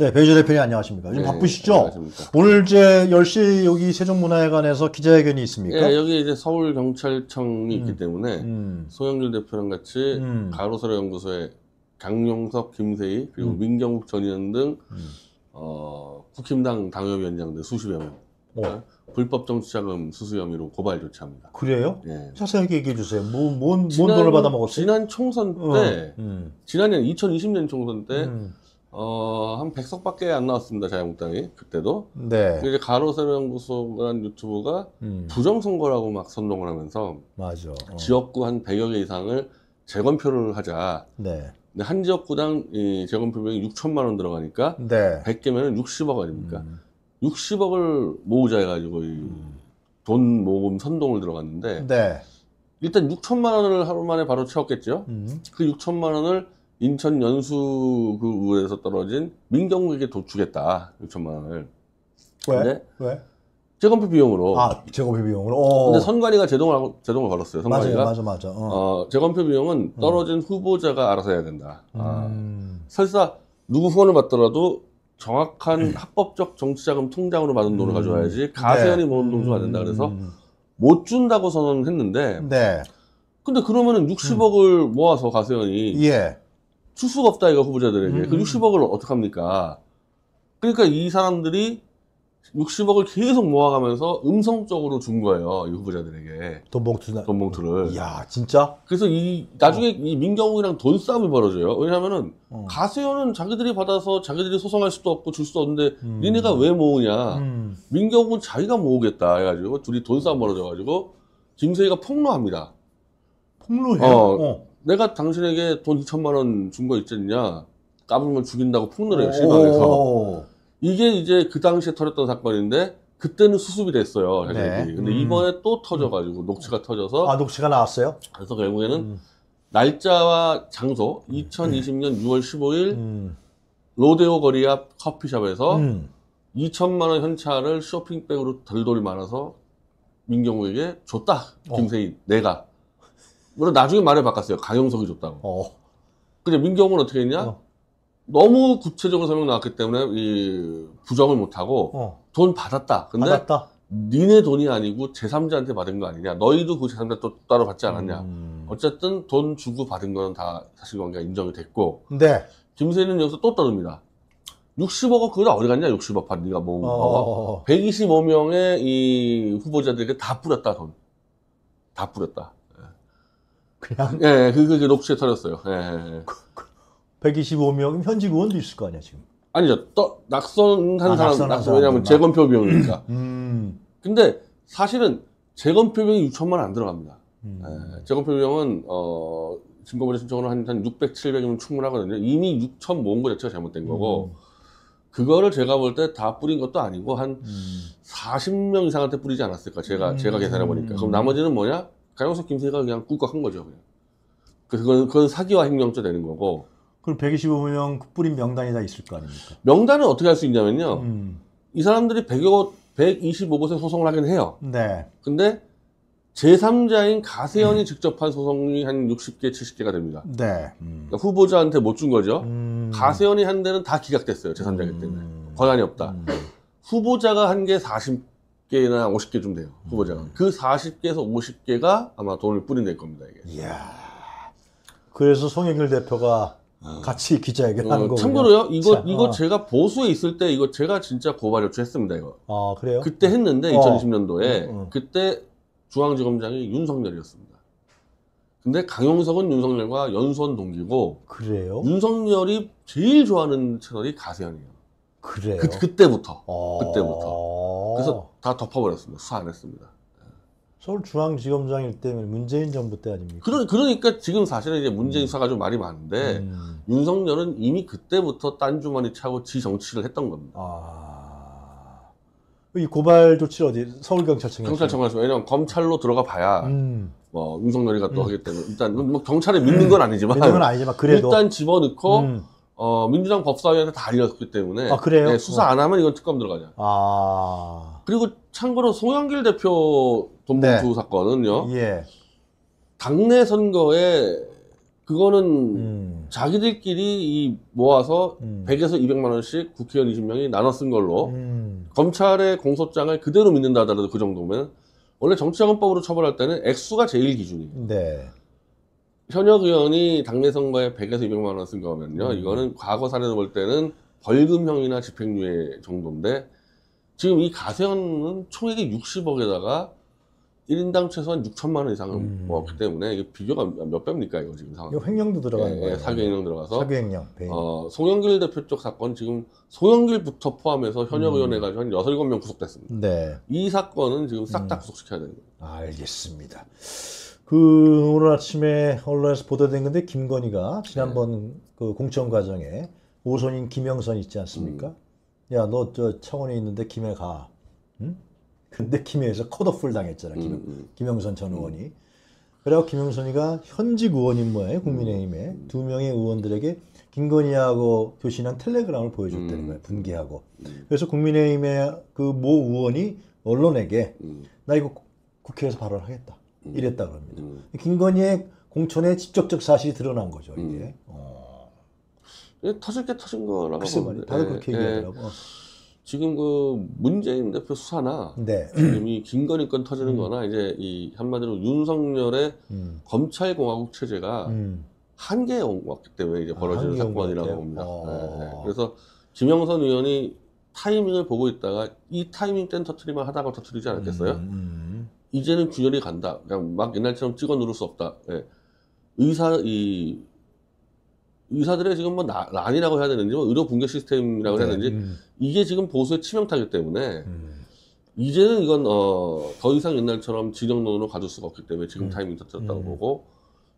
네, 배우재 대표님 안녕하십니까. 요즘 네, 바쁘시죠? 안녕하십니까. 오늘 이제 10시 여기 세종문화회관에서 기자회견이 있습니까? 네, 여기 이제 서울경찰청이 음. 있기 때문에 음. 소영길 대표랑 같이 음. 가로세로 연구소에 강용석, 김세희, 그리고 음. 민경욱 전 의원 등 음. 어, 국힘당 당협위원장들 수십 여 명. 어. 불법 정치자금 수수 혐의로 고발 조치합니다. 그래요? 예. 자세하게 얘기해 주세요. 뭐, 뭔, 지난, 돈을 받아먹었어요? 지난 총선 때, 어, 음. 지난해 2020년 총선 때, 음. 어, 한 100석밖에 안 나왔습니다. 자유한국당이 그때도. 네. 이제 가로세명구속이라는 유튜브가 음. 부정선거라고 막 선동을 하면서 맞아. 어. 지역구 한 100여 개 이상을 재검표를 하자. 네. 근데 한 지역구당 이 재검표 비용이 6천만 원 들어가니까 네. 100개면 60억 아닙니까? 음. 60억을 모으자 해가지고 이돈 음. 모금 선동을 들어갔는데 네. 일단 6천만 원을 하루 만에 바로 채웠겠죠. 음. 그 6천만 원을 인천 연수구에서 그 떨어진 민경욱에게 도주했다 6천만 원을. 왜? 왜? 재검표 비용으로. 아, 재검표 비용으로. 오. 근데 선관위가 제동을 하고 제동을 걸었어요. 선관위가. 맞아, 맞아, 맞아. 어. 어 재검표 비용은 음. 떨어진 음. 후보자가 알아서 해야 된다. 아, 음. 설사 누구 후원을 받더라도 정확한 음. 합법적 정치자금 통장으로 받은 돈을 음. 가져와야지 네. 가세연이 모은 돈수가 된다 그래서 못 준다고 선언했는데. 네. 근데 그러면은 60억을 모아서 가세연이 예. 줄 수가 없다 이거 후보자들에게 음. 그 60억을 어떡합니까 그러니까 이 사람들이 60억을 계속 모아가면서 음성적으로 준 거예요 이 후보자들에게 돈봉투나 돈봉투를 이야 진짜 그래서 이 나중에 어. 이 민경욱이랑 돈 싸움이 벌어져요 왜냐하면은 어. 가세현은 자기들이 받아서 자기들이 소송할 수도 없고 줄 수도 없는데 음. 니네가 왜 모으냐 음. 민경욱은 자기가 모으겠다 해가지고 둘이 돈 싸움 벌어져가지고 김세희가 폭로합니다 폭로해요 어, 어. 내가 당신에게 돈 2천만 원 준 거 있잖냐 까불면 죽인다고 폭로를 해요 실방해서 이게 이제 그 당시에 터졌던 사건인데 그때는 수습이 됐어요 자들이 네. 근데 음. 이번에 또 음. 터져가지고 녹취가 터져서 아 녹취가 나왔어요? 그래서 결국에는 그 음. 날짜와 장소 2020년 음. 6월 15일 음. 로데오 거리 앞 커피숍에서 2천만 음. 원 현찰을 쇼핑백으로 덜이많아서 민경우에게 줬다 어. 김세희 어. 내가 물론 나중에 말을 바꿨어요. 강용석이 줬다고. 어. 근데 민경은 어떻게 했냐? 어. 너무 구체적으로 설명 나왔기 때문에 이 부정을 못하고 어. 돈 받았다. 근데 받았다. 니네 돈이 아니고 제3자한테 받은 거 아니냐. 너희도 그 제3자 또 따로 받지 않았냐. 음. 어쨌든 돈 주고 받은 거는 다 사실관계가 인정이 됐고. 네. 김세희는 여기서 또 떠듭니다. 60억은 그거 어디 갔냐? 60억 반 네가 모은 거. 125명의 어. 이 후보자들에게 다 뿌렸다 돈. 다 뿌렸다. 그냥 예, 예, 예, 예, 그, 그, 녹취에 털렸어요. 예. 125명 현직 의원도 있을 거 아니야 지금. 아니죠. 또 낙선한 아, 사람, 낙선 왜냐하면 재검표 비용이니까. 음. 음, 근데 사실은 재검표 비용이 6천만 원 안 들어갑니다. 음. 예, 재검표 비용은 어 증거물의 신청으로 한, 한 600, 700이면 충분하거든요. 이미 6천 모은 거 자체가 잘못된 거고 음. 그거를 제가 볼 때 다 뿌린 것도 아니고 한 음. 40명 이상한테 뿌리지 않았을까 제가 제가 음. 계산해 보니까 그럼 나머지는 뭐냐 강영석 김세가 그냥 꿀꺽한 거죠 그냥. 그건 그건 사기와 횡령죄 되는 거고. 그럼 125명 국부림 명단이 다 있을 거 아닙니까? 명단은 어떻게 할 수 있냐면요. 음. 이 사람들이 100여 125곳에 소송을 하긴 해요. 네. 근데 제3자인 가세현이 음. 직접 한 소송이 한 60개, 70개가 됩니다. 네. 음. 그러니까 후보자한테 못 준 거죠. 음. 가세현이 한 데는 다 기각됐어요. 제3자기 때문에. 음. 권한이 없다. 음. 후보자가 한 게 40, 40개나 5 0개좀 돼요. 후보자가. 음. 그 40개에서 50개가 아마 돈을 뿌린낼 겁니다. 이게. 이야. 그래서 송영길 대표가 어. 같이 기자회견 어, 하는 어, 거고 참고로요. 이거 자, 이거 어. 제가 보수에 있을 때 이거 제가 진짜 고발 요청했습니다. 이거. 아 그래요? 그때 했는데 2020년도에 어. 음, 음. 그때 중앙지검장이 윤석열이었습니다. 근데 강용석은 윤석열과 연손 동기고 그래요? 윤석열이 제일 좋아하는 채널이 가세현이에요. 그래요? 그, 때부터 그때부터. 그래서 어. 다 덮어버렸습니다. 수사 안 했습니다. 서울중앙지검장 일 때문에 문재인 정부 때 아닙니까? 그러, 그러니까 지금 사실은 이제 문재인 수사가 좀 말이 많은데 음. 윤석열은 이미 그때부터 딴 주머니 차고 지 정치를 했던 겁니다. 아. 이 고발 조치를 어디 서울경찰청에 경찰청에서 왜냐면 검찰로 들어가 봐야 음. 뭐 윤석열이가 또 음. 하기 때문에 일단 뭐, 뭐 경찰에 믿는 음. 건 아니지만 믿는 건 아니지만 그래도 일단 집어넣고 음. 어, 민주당 법사위한테 다 알렸기 때문에. 아, 그래요? 네, 수사 어. 안 하면 이건 특검 들어가냐. 아. 그리고 참고로 송영길 대표 돈봉투 네. 사건은요. 예. 당내 선거에 그거는 음. 자기들끼리 이 모아서 음. 100에서 200만 원씩 국회의원 20명이 나눠 쓴 걸로 음. 검찰의 공소장을 그대로 믿는다 하더라도 그 정도면 원래 정치자금법으로 처벌할 때는 액수가 제일 기준이에요. 네. 현역 의원이 당내 선거에 100에서 200만 원쓴 거면요. 음. 이거는 과거 사례로 볼 때는 벌금형이나 집행유예 정도인데 지금 이 가세현은 총액이 60억에다가 1인당 최소한 6천만 원 이상을 음. 모았기 때문에 이게 비교가 몇 배입니까 이거 지금 상황. 이 횡령도 들어가는 예, 예 거예요. 사교 횡령 들어가서. 사기 횡령. 어, 송영길 대표 쪽 사건 지금 송영길부터 포함해서 현역 음. 의원회가 한 6, 7명 구속됐습니다. 네. 이 사건은 지금 싹다 음. 구속시켜야 되는 거예요. 알겠습니다. 그 오늘 아침에 언론에서 보도된 건데 김건희가 지난번 네. 그 공천 과정에 오선인 김영선 있지 않습니까? 음. 야너 저청원에 있는데 김해 가. 응? 근데 김해에서 컷오프를 당했잖아. 김, 음. 음. 김영선 전 음. 의원이. 그래고 갖 김영선이가 현직 의원인 모양의에요 국민의힘에 음, 음. 두 명의 의원들에게 김건희하고 교신한 텔레그램을 보여줬다는 거예요. 분개하고. 그래서 국민의힘의 그 모 의원이 언론에게 나 이거 국회에서 발언하겠다. 음. 이랬다고 합니다. 음. 김건희의 공천에 직접적 사실이 드러난 거죠. 이게. 음. 어. 예, 터질 게 터진 거라고. 글쎄 말이에요. 다들 그렇게 예, 예. 얘기하더라고. 예. 지금 그 문재인 대표 수사나 네. 이미 김건희 건 터지는 음. 거나 이제 이 한마디로 윤석열의 음. 검찰공화국 체제가 음. 한계에 왔기 때문에 이제 벌어지는 아, 사건이라고 봅니다. 네. 그래서 김영선 의원이 타이밍을 보고 있다가 이 타이밍 땐 터트리면 하다가 터트리지 않았겠어요? 음, 음. 음. 이제는 균열이 간다. 그냥 그러니까 막 옛날처럼 찍어 누를 수 없다. 예. 의사 이 의사들의 지금 뭐 나, 난이라고 해야 되는지 뭐 의료 붕괴 시스템이라고 해야 네. 되는지 음. 이게 지금 보수의 치명타기 때문에 음. 이제는 이건 어, 더 이상 옛날처럼 진영론으로 가질 수가 없기 때문에 지금 음. 타이밍이 터졌다고 음. 보고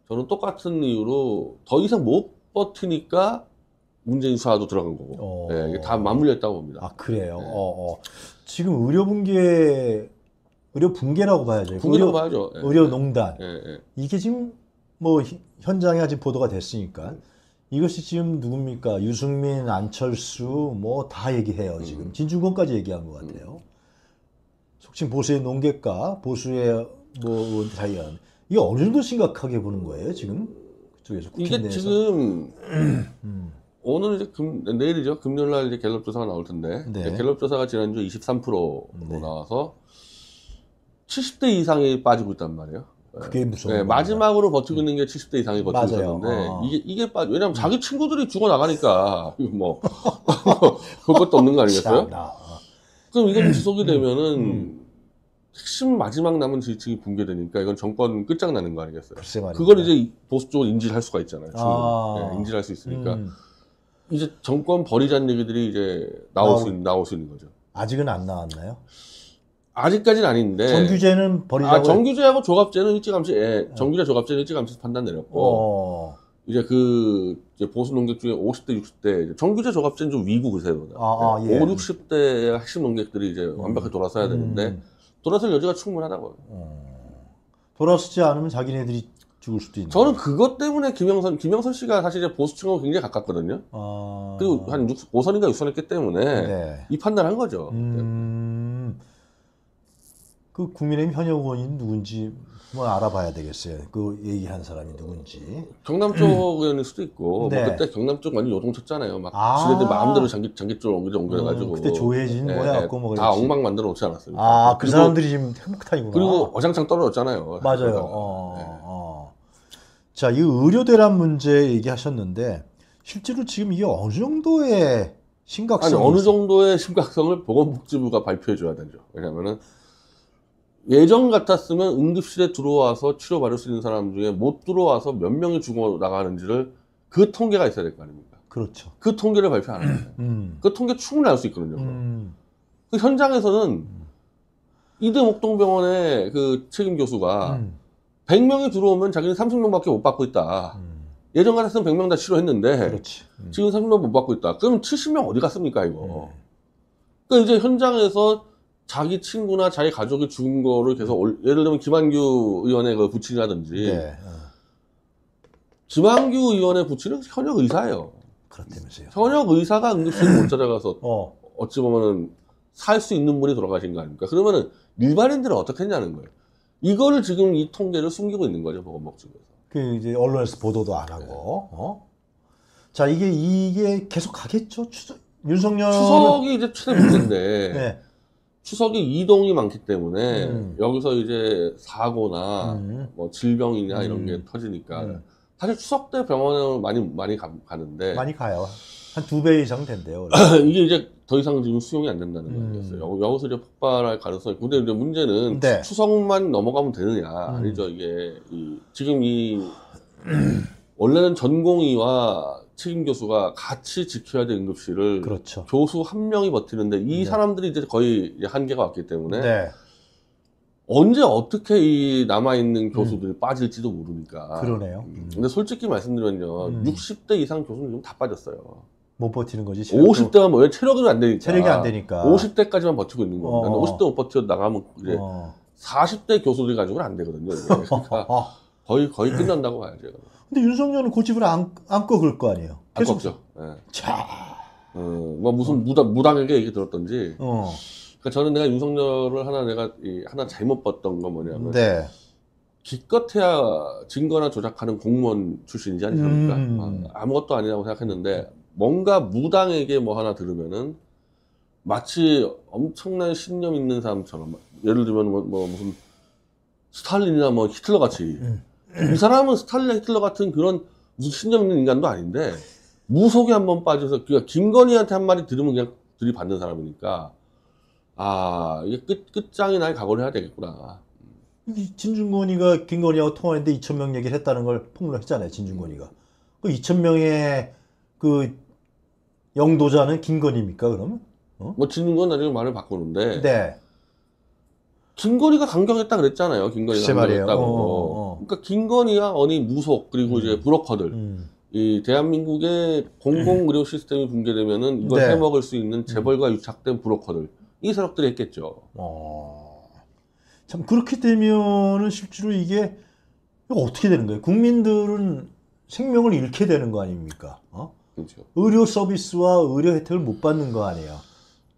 저는 똑같은 이유로 더 이상 못 버티니까 문재인 수사도 들어간 거고 어. 네, 이게 다맞물렸다고 봅니다. 아 그래요. 네. 어, 어. 지금 의료 붕괴 의료 붕괴라고 봐야죠. 붕괴라고 의료, 봐야죠. 예, 의료농단. 예. 예, 예, 이게 지금 뭐 현장에 아직 보도가 됐으니까 이것이 지금 누굽니까? 유승민, 안철수 뭐 다 얘기해요 음. 지금 음. 진중권까지 얘기한 것 같아요. 음. 속칭 보수의 농객과 보수의 뭐 자연 이게 어느 정도 심각하게 보는 거예요 지금 그쪽에서 국회 이게 내에서. 지금 음. 오늘 이제 금, 내일이죠 금요일 날 이제 갤럽 조사가 나올 텐데 네. 갤럽 조사가 지난주 23%로 네. 나와서 70대 이상이 빠지고 있단 말이에요. 그게 예. 무서운 네, 마지막으로 버티고 있는 게 70대 이상이 버티고 맞아요. 있었는데 어. 이게 이게 빠져 왜냐면 자기 친구들이 죽어 나가니까 뭐 그것도 없는 거 아니겠어요? 그럼 이건 지속이 되면은 음. 핵심 마지막 남은 지지층이 붕괴되니까 이건 정권 끝장나는 거 아니겠어요? 글쎄 말이야. 그걸 이제 보수 쪽은 인지를 할 수가 있잖아요. 아. 네, 예, 인지를 할 수 있으니까 음. 이제 정권 버리자는 얘기들이 이제 나올 수 나올 수 있는 거죠. 아직은 안 나왔나요? 아직까지는 아닌데. 정규제는 버리자고. 아, 정규제하고 조갑제는 일찌감치, 예, 정규제 조갑제는 일찌감치 판단 내렸고. 어. 이제 그 이제 보수 농객 중에 50대, 60대 정규제 조갑제는 좀 위구 그세요 아, 아, 예. 5, 6 0대 핵심 농객들이 이제 음. 완벽하게 돌아서야 되는데 음. 돌아설 여지가 충분하다고. 음. 돌아서지 않으면 자기네들이 죽을 수도 있는. 저는 그것 때문에 김영선 김영선 씨가 사실 이제 보수층하고 굉장히 가깝거든요. 아... 그리고 한 6, 5선인가 6선 했기 때문에 네. 이 판단을 한 거죠. 음... 그 국민의힘 현역 의원이 누군지 뭐 알아봐야 되겠어요. 그 얘기한 사람이 누군지. 경남 쪽 의원일 수도 있고 뭐 네. 뭐 그때 경남 쪽 많이 요동쳤잖아요. 막 아. 지네들 마음대로 장기 장기 쪽 옮겨 옮겨가지고 음, 그때 조혜진 네, 뭐야 그거 네. 뭐다 엉망 만들어 놓지 않았습니 아그 사람들이 지금 핵폭탄이구나. 그리고 어장창 떨어졌잖아요. 맞아요. 어, 네. 어. 자이 의료 대란 문제 얘기하셨는데 실제로 지금 이게 어느 정도의 심각성? 아니 어느 정도의 심각성을 보건복지부가 발표해 줘야 되죠. 왜냐면은. 예전 같았으면 응급실에 들어와서 치료받을 수 있는 사람 중에 못 들어와서 몇 명이 죽어 나가는지를 그 통계가 있어야 될 거 아닙니까? 그렇죠. 그 통계를 발표 안 하잖아요. 음. 그 통계 충분히 알 수 있거든요. 음. 그 현장에서는 음. 이대목동병원의 그 책임 교수가 음. 100명이 들어오면 자기는 30명밖에 못 받고 있다. 음. 예전 같았으면 100명 다 치료했는데 음. 지금 30명 못 받고 있다. 그럼 70명 어디 갔습니까 이거? 그러니까 이제 현장에서 자기 친구나 자기 가족이 죽은 거를 계속 올, 예를 들면 김한규 의원의 그 부친이라든지 네. 어. 김한규 의원의 부친은 현역 의사예요. 그렇다면서요. 현역 의사가 응급실 못 찾아가서 어. 어찌 보면은 살 수 있는 분이 돌아가신 거 아닙니까? 그러면은 일반인들은 어떻게 했냐는 거예요. 이거를 지금 이 통계를 숨기고 있는 거죠 보건복 측에서. 그 이제 언론에서 보도도 안 하고. 네. 어? 자 이게 이게 계속 가겠죠. 추석 윤석열 추석이 이제 최대 문제인데. 네. 추석이 이동이 많기 때문에 음. 여기서 이제 사고나 음. 뭐 질병이나 이런 음. 게 터지니까 음. 사실 추석 때 병원을 많이 많이 가, 가는데 많이 가요. 한 두 배 이상 된대요. 이게 이제 더 이상 지금 수용이 안 된다는 거였어요. 음. 여기서 이제 폭발할 가능성이. 근데 이제 문제는 네. 추석만 넘어가면 되느냐 아니죠. 이게 이, 지금 이 원래는 전공의와 책임 교수가 같이 지켜야 될 응급실을 그렇죠. 교수 한 명이 버티는데 이 네. 사람들이 이제 거의 한계가 왔기 때문에 네. 언제 어떻게 이 남아있는 교수들이 음. 빠질지도 모르니까. 그러네요. 음. 음. 근데 솔직히 말씀드리면요. 음. 60대 이상 교수는 좀다 빠졌어요. 못 버티는 거지. 체력 50대가 뭐 체력이 안 되니까. 체력이 안 되니까. 50대까지만 버티고 있는 겁니다. 어. 50대 못 버텨 나가면 이제 어. 40대 교수들 가지고는 안 되거든요. 그러니까 거의 거의 네. 끝난다고 봐야죠. 근데 윤석열은 고집을 그 안, 안 꺾을 거 아니에요. 안 계속 꺾죠. 예. 자. 어, 뭐 무슨 무당 무당에게 얘기 들었던지. 어. 그러니까 저는 내가 윤석열을 하나 내가 이, 하나 잘못 봤던 건 뭐냐면 네. 기껏해야 증거나 조작하는 공무원 출신이지 않습니까? 음. 아, 아무것도 아니라고 생각했는데 뭔가 무당에게 뭐 하나 들으면은 마치 엄청난 신념 있는 사람처럼 예를 들면 뭐, 뭐 무슨 스탈린이나 뭐 히틀러 같이 음. 이 사람은 스탈린 히틀러 같은 그런 무 신념 있는 인간도 아닌데 무속에 한번 빠져서 그러니까 김건희한테 한 마디 들으면 그냥 들이받는 사람이니까 아 이게 끝 끝장이 날 각오를 해야 되겠구나. 음. 진중권이가 김건희하고 통화했는데 2천 명 얘기를 했다는 걸 폭로했잖아요. 진중권이가 그 2천 명의 그 영도자는 김건희입니까 그러면? 어? 뭐 진중권 나중에 말을 바꾸는데. 네. 김건희가 강경했다 그랬잖아요. 김건희가 강경했다고. 어, 어. 그러니까 김건희와 언니 무속 그리고 이제 음. 브로커들 음. 이 대한민국의 공공 음. 의료 시스템이 붕괴되면은 이걸 네. 해먹을 수 있는 재벌과 유착된 브로커들 이사력들이 했겠죠. 어... 참 그렇게 되면은 실제로 이게 이거 어떻게 되는 거예요? 국민들은 생명을 잃게 되는 거 아닙니까? 어? 그렇죠. 의료 서비스와 의료 혜택을 못 받는 거 아니에요?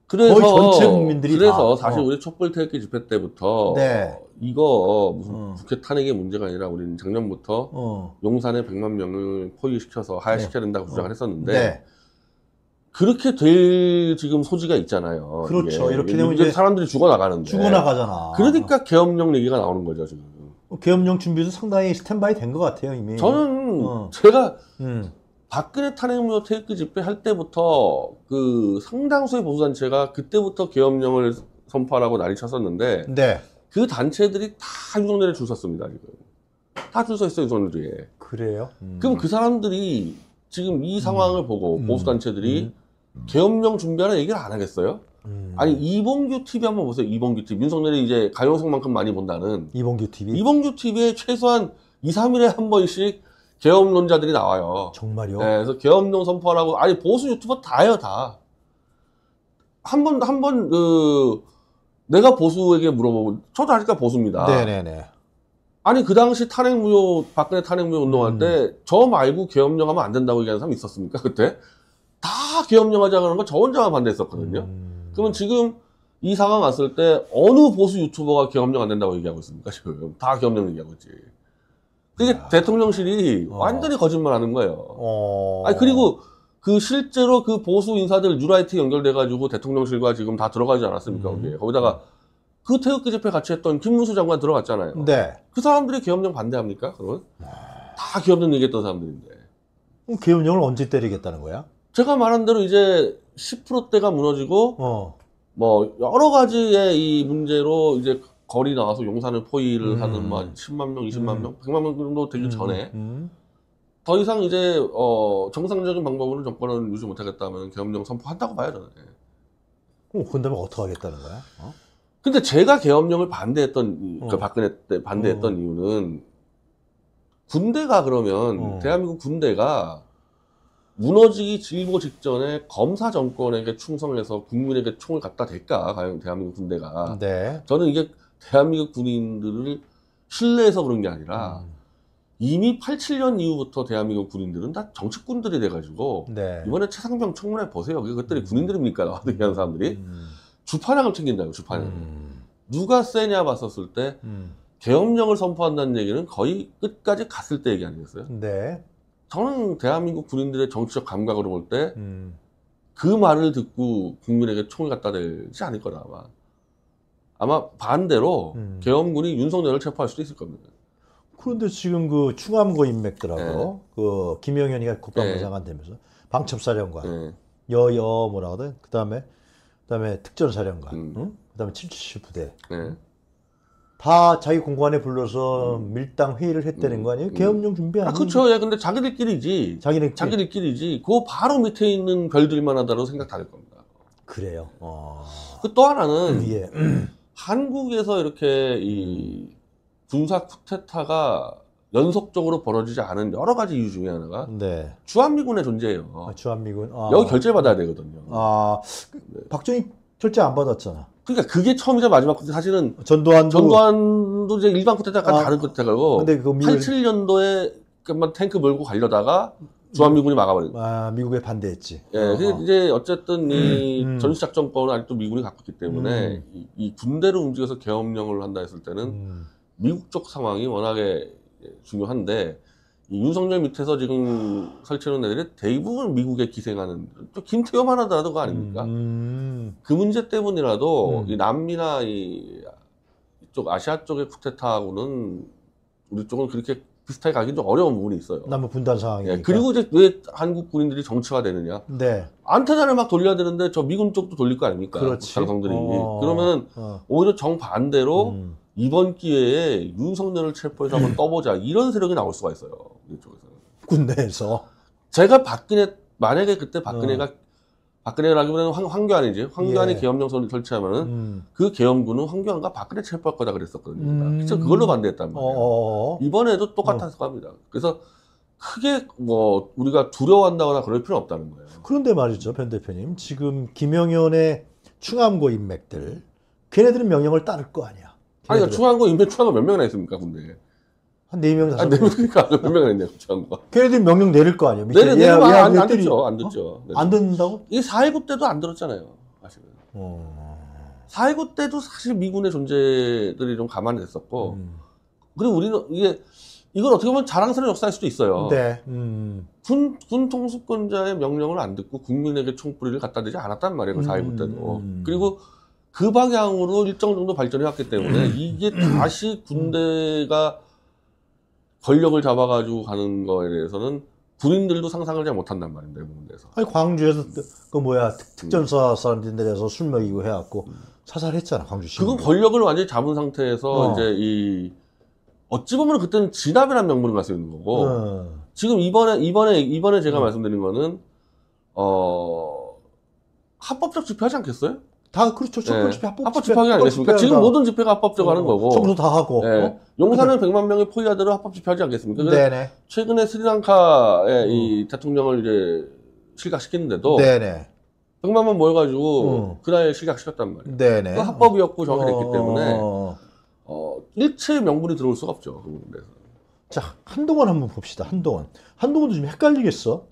그래서 거의 전체 국민들이 그래서 다. 사실 어. 우리 촛불 태극기 집회 때부터 네. 이거 어, 무슨 어. 국회 탄핵의 문제가 아니라 우리는 작년부터 어. 용산에 100만 명을 포위시켜서 하야시켜야 네. 된다고 주장을 어. 했었는데 네. 그렇게 될 지금 소지가 있잖아요. 그렇죠. 이게. 이렇게 되면 이제 사람들이 죽어 나가는데. 죽어 나가잖아. 그러니까 계엄령 얘기가 나오는 거죠 지금. 계엄령 준비도 상당히 스탠바이 된 것 같아요 이미. 저는 어. 제가 음. 박근혜 탄핵무효 테이크 집회할 때부터 그 상당수의 보수단체가 그때부터 계엄령을 선포하라고 난리 쳤었는데 네. 그 단체들이 다 윤석열에 줄 섰습니다 지금 다줄서 있어요 윤석열에 그래요? 음. 그럼 그 사람들이 지금 이 상황을 음. 보고 음. 보수단체들이 음. 계엄령 준비하는 얘기를 안 하겠어요? 음. 아니 이봉규 TV 한번 보세요. 이봉규 TV 윤석열이 이제 가용석만큼 많이 본다는 이봉규 TV. 이봉규 TV에 최소한 2, 3일에 한 번씩 계엄론자들이 나와요. 정말요? 네, 그래서 계엄론 선포하라고 아니 보수 유튜버 다요 다. 한번한번 그 내가 보수에게 물어보고 저도 아직까 보수입니다. 네네네. 아니 그 당시 탄핵무효 박근혜 탄핵무효 운동할 음. 때저 말고 계엄령 하면 안 된다고 얘기하는 사람 있었습니까 그때? 다 계엄령 하자고 하는 거저 혼자만 반대했었거든요. 음. 그러면 지금 이 상황 왔을 때 어느 보수 유튜버가 계엄령 안 된다고 얘기하고 있습니까 지금 다 계엄령 얘기하고 있지. 그게 아. 대통령실이 어. 완전히 거짓말하는 거예요. 어. 아니 그리고 그 실제로 그 보수 인사들 뉴라이트 연결돼 가지고 대통령실과 지금 다 들어가지 않았습니까 음. 거기에 거기다가 그 태극기 집회 같이 했던 김문수 장관 들어갔잖아요. 네. 그 사람들이 계엄령 반대합니까? 그러 아... 다 계엄령 얘기했던 사람들인데. 그럼 계엄령을 언제 때리겠다는 거야? 제가 말한 대로 이제 10%대가 무너지고 어. 뭐 여러 가지의 이 문제로 이제 거리 나가서 용산을 포위를 음. 하는 뭐 10만 명, 20만 음. 명, 100만 명 정도 되기 음. 전에 음. 더 이상 이제 어 정상적인 방법으로 정권을 유지 못하겠다면 계엄령 선포한다고 봐야 되는. 예. 그럼 그다음에 어떻게 하겠다는 거야? 어? 근데 제가 계엄령을 반대했던 그러니까 어. 그 박근혜 때 반대했던 어. 이유는 군대가 그러면 어. 대한민국 군대가 무너지기 일보 직전에 검사 정권에게 충성해서 국민에게 총을 갖다 댈까 과연 대한민국 군대가 네. 저는 이게 대한민국 군인들을 신뢰해서 그런 게 아니라 음. 이미 87년 이후부터 대한민국 군인들은 다 정치꾼들이 돼가지고 네. 이번에 최상병 청문회 보세요. 그것들이 음. 군인들입니까? 나와도 얘기하는 사람들이 음. 주판왕을 챙긴다고 주판양. 왕 누가 세냐 봤었을 때 계엄령을 선포한다는 얘기는 거의 끝까지 갔을 때 얘기 아니겠어요? 네. 저는 대한민국 군인들의 정치적 감각으로 볼 때그 음. 그 말을 듣고 국민에게 총을 갖다 대지 않을 거다 아마. 아마 반대로 음. 계엄군이 윤석열을 체포할 수도 있을 겁니다. 그런데 지금 그 충암고 인맥들하고 네. 그 김영현이가 국방부 장관 네. 되면서 방첩사령관, 네. 여여 뭐라 하든 그다음에 그다음에 특전사령관, 음. 응? 그다음에 칠칠7 부대 네. 다 자기 공관에 불러서 음. 밀당 회의를 했다는 음. 거 아니에요? 음. 계엄령 준비 안 아, 그렇죠. 야, 예, 근데 자기들끼리지. 자기들끼리. 그 자기들끼리지. 그 바로 밑에 있는 별들만 하다고 생각 다를 겁니다. 그래요. 어... 그 또 하나는 음, 예. 한국에서 이렇게 이 군사 쿠데타가 연속적으로 벌어지지 않은 여러 가지 이유 중에 하나가 네. 주한미군의 존재예요. 아, 주한미군. 아. 여기 결제 받아야 되거든요. 아, 그 박정희 결제 안 받았잖아. 그러니까 그게 처음이자 마지막 근데 사실은 전두환도 전두환도 이제 일반 쿠데타가 아, 다른 쿠데타고 근데 그 87년도에 그만 탱크 몰고 가려다가 주한미군이 막아버린. 아, 미국에 반대했지. 예, 어 이제 어쨌든 이 음, 음. 전시작전권을 아직도 미군이 갖고 있기 때문에 음. 이, 이 군대를 움직여서 계엄령을 한다 했을 때는 음. 미국 쪽 상황이 워낙에 중요한데 이 윤석열 밑에서 지금 설치해놓은 애들이 대부분 미국에 기생하는 또 김태호만 하더라도 가 아닙니까? 음, 음. 그 문제 때문이라도 이 남미나 이 이쪽 아시아 쪽의 쿠데타하고는 우리 쪽은 그렇게 비슷하게 그 가긴 좀 어려운 부분이 있어요. 남북 뭐 분단 상황이니 예, 그리고 이제 왜 한국 군인들이 정치화 되느냐? 네. 안테나를 막 돌려야 되는데 저 미군 쪽도 돌릴 거 아닙니까? 그렇지. 장성들이. 어... 어. 그러면 어. 오히려 정반대로 음. 이번 기회에 윤석열을 체포해서 한번 떠보자 이런 세력이 나올 수가 있어요. 이쪽에서는. 군대에서 제가 박근혜 만약에 그때 박근혜가 어. 박근혜라기보다는 황, 교안이지 황교안이 예. 계엄령선을 설치하면은 음. 그 계엄군은 황교안과 박근혜 체포할 거다 그랬었거든요. 음. 그래서 그걸로 반대했단 어, 말이에요. 어, 어. 이번에도 똑같았을 어. 겁니다. 그래서 크게 뭐 우리가 두려워한다거나 그럴 필요 없다는 거예요. 그런데 말이죠, 변 대표님. 지금 김영현의 충암고 인맥들, 걔네들은 명령을 따를 거 아니야. 걔네들은. 아니, 그러니까 충암고 인맥 충암고 몇 명이나 있습니까, 군대에? 한 4명, 5명. 아, 네 명이니까 몇 명을 했냐, 구체 거. 걔네들 명령 내릴 거아니에 내리는 거 네, 네, 안, 안, 안 듣죠, 안 어? 듣죠. 어? 네. 안 듣는다고? 이게4.19 때도 안 들었잖아요, 사실은. 어... 4.19 때도 사실 미군의 존재들이 좀 감안됐었고, 음. 그리고 우리는 이게, 이건 어떻게 보면 자랑스러운 역사일 수도 있어요. 네. 음. 군, 군 통수권자의 명령을 안 듣고 국민에게 총뿌리를 갖다 대지 않았단 말이에요, 그 음. 4.19 음. 때도. 그리고 그 방향으로 일정 정도 발전해 왔기 때문에 음. 이게 다시 군대가 권력을 잡아가지고 가는 거에 대해서는 군인들도 상상을 잘 못한단 말입니다. 이부분 대서 아니 광주에서 그, 그 뭐야 특, 음. 전사 사람들에서 술 먹이고 해갖고 음. 사살했잖아 광주 시. 그건 권력을 완전히 잡은 상태에서 어. 이제 이 어찌 보면 그때는 진압이라는 명분을 가지고 있는 거고 음. 지금 이번에 이번에 이번에 제가 음. 말씀드린 거는 어 합법적 집회하지 않겠어요? 다 그렇죠. 촛불 예. 집회, 합법 합법 집회, 아니겠습니까? 지금 모든 집회가 합법적 하는 거고. 청소 다 하고. 예. 어? 용산을 100만 명이 포위하더라도 합법 집회하지 않겠습니까? 그래 네네. 최근에 스리랑카의 이 음. 대통령을 이제 실각시키는데도 네네. 100만 명 모여가지고 음. 그날 실각시켰단 말이에요. 네네. 그 합법이었고 정해됐기 어... 때문에 어, 어. 어, 일체 명분이 들어올 수가 없죠. 그래서. 자한동안 한번 봅시다. 한동안한동안도좀 헷갈리겠어.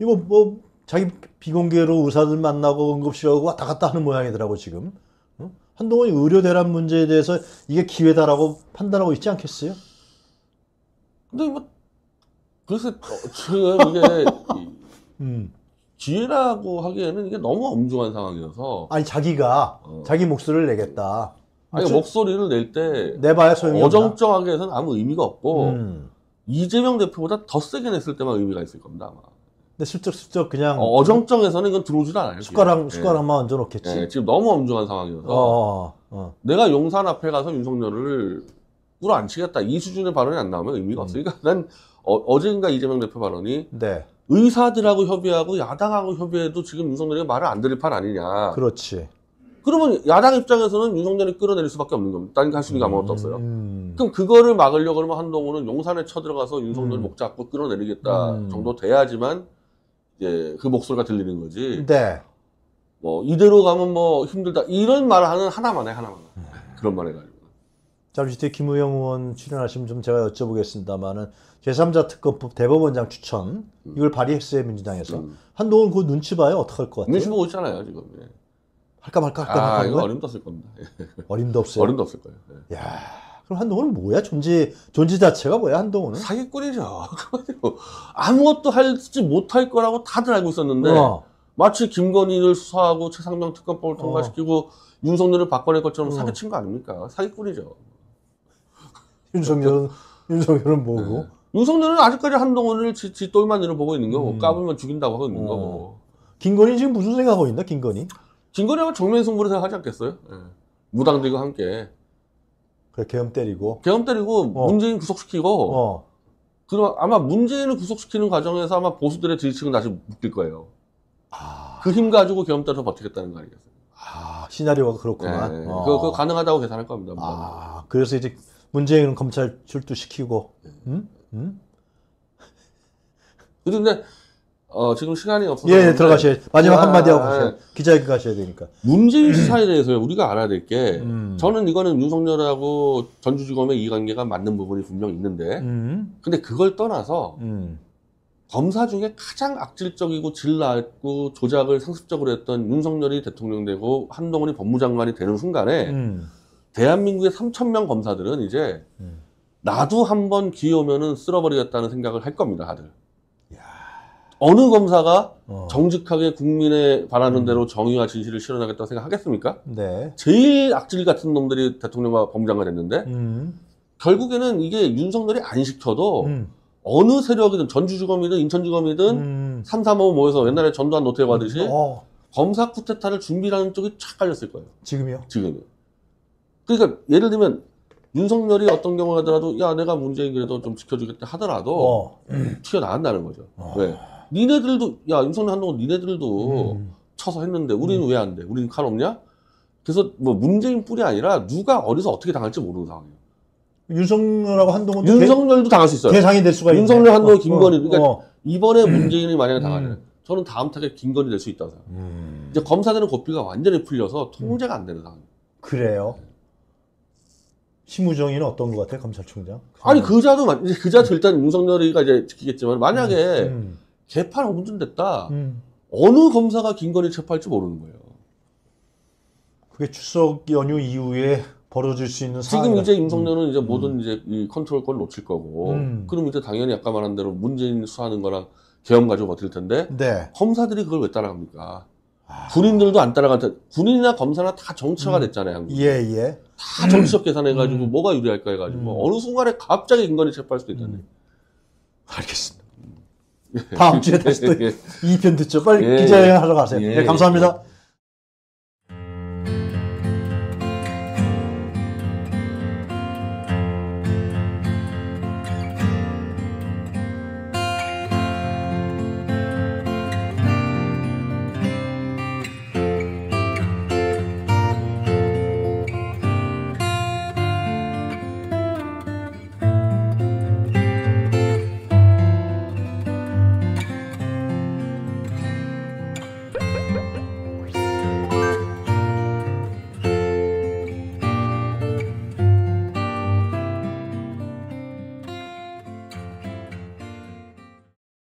이거 뭐 자기 비공개로 의사들 만나고 응급실하고 왔다 갔다 하는 모양이더라고 지금. 어? 한동훈이 의료 대란 문제에 대해서 이게 기회다라고 판단하고 있지 않겠어요? 근데 뭐 글쎄 어, 지금 이게 음. 지혜라고 하기에는 이게 너무 엄중한 상황이어서 아니 자기가 어. 자기 목소리를 내겠다. 아니 저, 목소리를 낼 때 내봐야 소용이 어정쩡하게 해서는 아무 의미가 없고 음. 이재명 대표보다 더 세게 냈을 때만 의미가 있을 겁니다 아마. 근데 슬쩍슬쩍 그냥 어, 어정쩡해서는 이건 들어오지도 않아요. 숟가락 예. 숟가락만 얹어 놓겠지. 예, 지금 너무 엄중한 상황이어서 어, 어. 어. 내가 용산 앞에 가서 윤석열을 꿇어앉히겠다 이 수준의 발언이 안 나오면 의미가 음. 없으니까 그러니까 난 어, 제인가 이재명 대표 발언이 네. 의사들하고 협의하고 야당하고 협의해도 지금 윤석열이 말을 안 들을 판 아니냐. 그렇지. 그러면 야당 입장에서는 윤석열이 끌어내릴 수밖에 없는 겁니다. 딴 게 할수 있는 게 아무것도 음, 없어요. 음. 그럼 그거를 막으려고 그러면 한동훈은 용산에 쳐들어가서 윤석열 음. 목 잡고 끌어내리겠다 음. 정도 돼야지만 이제 그 목소리가 들리는 거지. 네. 뭐 이대로 가면 뭐 힘들다 이런 말을 하는 하나만 해 하나만 해. 음. 그런 말 해가지고. 잠시 뒤에 김우영 의원 출연하시면 좀 제가 여쭤보겠습니다만은 제3자 특검법 대법원장 추천 음. 이걸 발의했어요 민주당에서 음. 한동훈 그 눈치 봐요 어떻게 할것 같아요? 눈치 보고 있잖아요 지금. 예. 할까 말까 할까 아, 말까 이거 어림도 없을 겁니다. 예. 어림도 없어요. 어림도 없을 거예요. 예. 야. 그럼 한동훈은 뭐야? 존재, 존재 자체가 뭐야, 한동훈은? 사기꾼이죠. 아무것도 할지 못할 거라고 다들 알고 있었는데, 어. 마치 김건희를 수사하고 최상병 특검법을 어. 통과시키고 어. 윤석열을 바꿔낼 것처럼 사기친 거 아닙니까? 사기꾼이죠. 윤석열은, 윤석열은 뭐고? 네. 윤석열은 아직까지 한동훈을 지, 지 똘마니로 보고 있는 거고, 음. 까불면 죽인다고 하고 있는 어. 거고. 김건희 지금 무슨 생각하고 있나, 김건희? 김건희하고 정면 승부를 생각하지 않겠어요? 네. 무당들과 함께. 그래, 계엄 때리고. 계엄 때리고 어. 문재인 구속시키고. 어. 그럼 아마 문재인을 구속시키는 과정에서 아마 보수들의 지지층은 다시 묶일 거예요. 아... 그힘 가지고 계엄 때려서 버티겠다는 거 아니겠어요? 아, 시나리오가 그렇구나. 네, 어. 그거, 그거, 가능하다고 계산할 겁니다. 아, 그래서 이제 문재인은 검찰 출두시키고. 응? 네. 응? 음? 음? 근데 어, 지금 시간이 없어서. 예, 예 들어가셔야 마지막 아, 한마디 하고 가세요 예. 기자회견 가셔야 되니까. 문재인 시사에 음. 대해서 우리가 알아야 될 게, 음. 저는 이거는 윤석열하고 전주지검의 이해관계가 맞는 부분이 분명 있는데, 음. 근데 그걸 떠나서, 음. 검사 중에 가장 악질적이고 질나고 조작을 상습적으로 했던 윤석열이 대통령 되고 한동훈이 법무장관이 되는 순간에, 음. 대한민국의 3천명 검사들은 이제, 음. 나도 한 번 기회 오면은 쓸어버리겠다는 생각을 할 겁니다, 다들. 어느 검사가 어. 정직하게 국민의 바라는 음. 대로 정의와 진실을 실현하겠다고 생각하겠습니까? 네. 제일 악질 같은 놈들이 대통령과 법무장관 했는데 음. 결국에는 이게 윤석열이 안 시켜도 음. 어느 세력이든 전주지검이든 인천지검이든 음. 3, 3, 5 모여서 옛날에 전두환 노태우 음. 하듯이 어. 검사 쿠데타를 준비하는 쪽이 착 깔렸을 거예요. 지금이요? 지금이요. 그러니까 예를 들면 윤석열이 어떤 경우 하더라도 야 내가 문재인 그래도 좀 지켜주겠다 하더라도 어. 음, 튀어나간다는 거죠. 어. 왜? 니네들도 야윤성래 한동훈 니네들도 음. 쳐서 했는데 우리는 음. 왜안 돼? 우리는 칼 없냐? 그래서 뭐 문재인 뿐이 아니라 누가 어디서 어떻게 당할지 모르는 상황이에요. 윤석열하고 한동훈 윤석열도 당할 수 있어요. 대상이 될 수가 있네. 윤석열, 한동훈, 어, 김건희. 어, 그러니까 어. 이번에 음. 문재인이 만약에 음. 당하면 음. 저는 다음 타겟 김건희 될 수 있다고 생각해요. 음. 이제 검사되는 고삐가 완전히 풀려서 통제가 안 되는 상황이에요. 그래요? 심우정이는 어떤 것 같아요, 검찰총장? 아니, 그 자도, 그 자도 일단 윤석열이가 이제 지키겠지만, 만약에 음. 재판 5분 됐다. 음. 어느 검사가 김건희 체포할지 모르는 거예요. 그게 추석 연휴 이후에 벌어질 수 있는 상황. 지금 이제 임성년은 음. 이제 음. 모든 이제 이 컨트롤권 놓칠 거고, 음. 그럼 이제 당연히 아까 말한 대로 문재인 수하는 거랑 계엄 가지고 버틸 텐데, 네. 검사들이 그걸 왜 따라갑니까? 아. 군인들도 안따라갔다 군인이나 검사나 다 정치화가 음. 됐잖아요, 한국. 예, 예. 다 정치적 계산해가지고 음. 뭐가 유리할까 해가지고 어느 순간에 갑자기 인간이 체포할 수도 있다네. 알겠습니다. 다음 주에 다시 또 2편 듣죠. 빨리 기자회견 하러 가세요. 예, 네, 감사합니다. 예.